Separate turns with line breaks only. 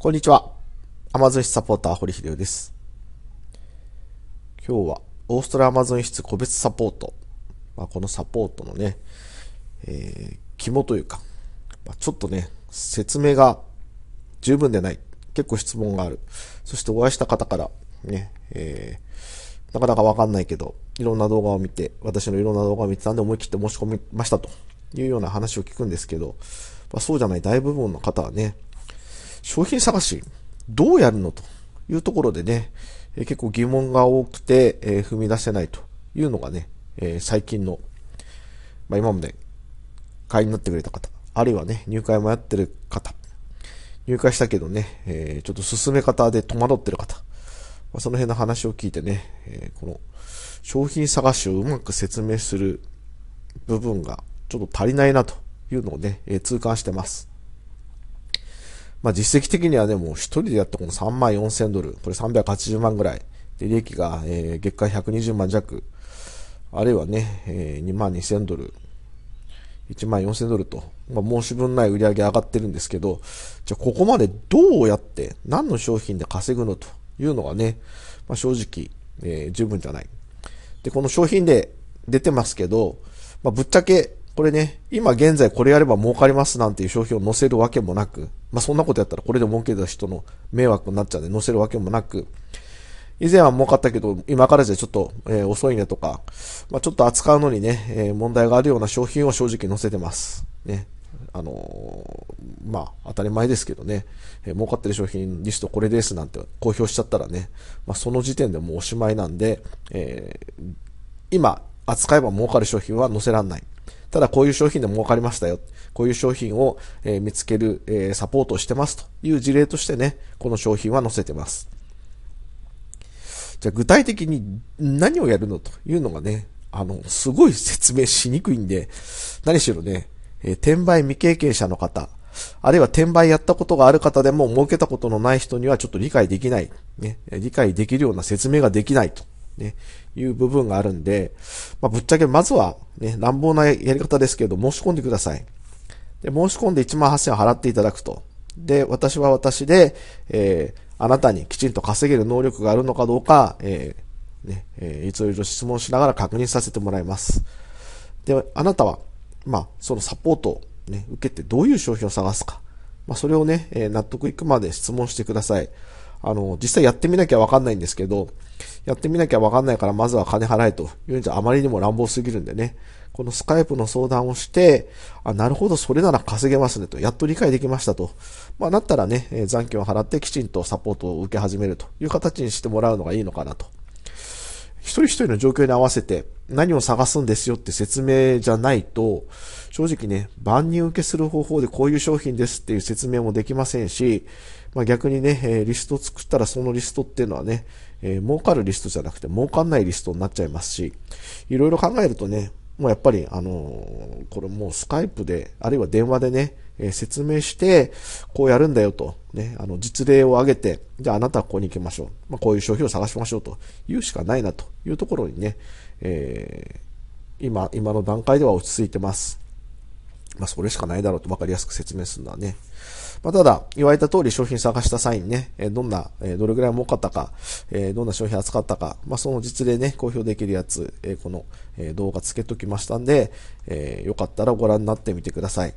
こんにちは。アマゾン室サポーター、堀秀夫です。今日は、オーストラリアアマゾン室個別サポート。まあ、このサポートのね、えー、肝というか、まあ、ちょっとね、説明が十分でない。結構質問がある。そしてお会いした方から、ね、えー、なかなかわかんないけど、いろんな動画を見て、私のいろんな動画を見てたんで思い切って申し込みましたというような話を聞くんですけど、まあ、そうじゃない大部分の方はね、商品探し、どうやるのというところでね、え結構疑問が多くて、え踏み出せないというのがね、え最近の、まあ、今まで会員になってくれた方、あるいはね、入会迷ってる方、入会したけどね、えちょっと進め方で戸惑ってる方、まあ、その辺の話を聞いてね、えこの商品探しをうまく説明する部分がちょっと足りないなというのをね、え痛感してます。まあ実績的にはでも一人でやったこの3万4000ドル、これ380万ぐらい。で、利益が、えー、月間120万弱。あるいはね、えー、2万2000ドル、1万4000ドルと、まあ、申し分ない売り上げ上がってるんですけど、じゃあここまでどうやって、何の商品で稼ぐのというのがね、まあ、正直、えー、十分じゃない。で、この商品で出てますけど、まあ、ぶっちゃけ、これね、今現在これやれば儲かりますなんていう商品を載せるわけもなく、まあそんなことやったらこれで儲けた人の迷惑になっちゃうんで載せるわけもなく、以前は儲かったけど、今からじゃちょっと、えー、遅いねとか、まあ、ちょっと扱うのにね、えー、問題があるような商品を正直載せてます。ね。あのー、まあ、当たり前ですけどね、えー、儲かってる商品リストこれですなんて公表しちゃったらね、まあ、その時点でもうおしまいなんで、え今、扱えば儲かる商品は載せらんない。ただこういう商品でも儲かりましたよ。こういう商品を、え見つける、えサポートをしてますという事例としてね、この商品は載せてます。じゃあ具体的に何をやるのというのがね、あの、すごい説明しにくいんで、何しろね、え転売未経験者の方、あるいは転売やったことがある方でも儲けたことのない人にはちょっと理解できない、ね、理解できるような説明ができないと、ね、いう部分があるんで、まあ、ぶっちゃけまずはね、乱暴なやり方ですけど、申し込んでください。で、申し込んで1万8000円払っていただくと。で、私は私で、えー、あなたにきちんと稼げる能力があるのかどうか、えー、ね、えー、いついろ質問しながら確認させてもらいます。で、あなたは、まあ、そのサポートをね、受けてどういう商品を探すか。まあ、それをね、え納得いくまで質問してください。あの、実際やってみなきゃわかんないんですけど、やってみなきゃわかんないからまずは金払えというんじゃあまりにも乱暴すぎるんでね。このスカイプの相談をして、あ、なるほど、それなら稼げますねと、やっと理解できましたと。まあ、なったらね、え残金を払ってきちんとサポートを受け始めるという形にしてもらうのがいいのかなと。一人一人の状況に合わせて、何を探すんですよって説明じゃないと、正直ね、万人受けする方法でこういう商品ですっていう説明もできませんし、まあ、逆にね、えリストを作ったらそのリストっていうのはね、えー、儲かるリストじゃなくて儲かんないリストになっちゃいますし、いろいろ考えるとね、もうやっぱり、あのー、これもうスカイプで、あるいは電話でね、え説明して、こうやるんだよと、ね、あの、実例を挙げて、じゃああなたはここに行きましょう。まあ、こういう商品を探しましょうと言うしかないなというところにね、えー、今、今の段階では落ち着いてます。まあ、それしかないだろうと分かりやすく説明するのはね。まあ、ただ、言われた通り商品探した際にね、どんな、どれぐらい儲かったか、えどんな商品扱ったか、まあ、その実例ね、公表できるやつ、えこのえ動画つけときましたんで、えよかったらご覧になってみてください。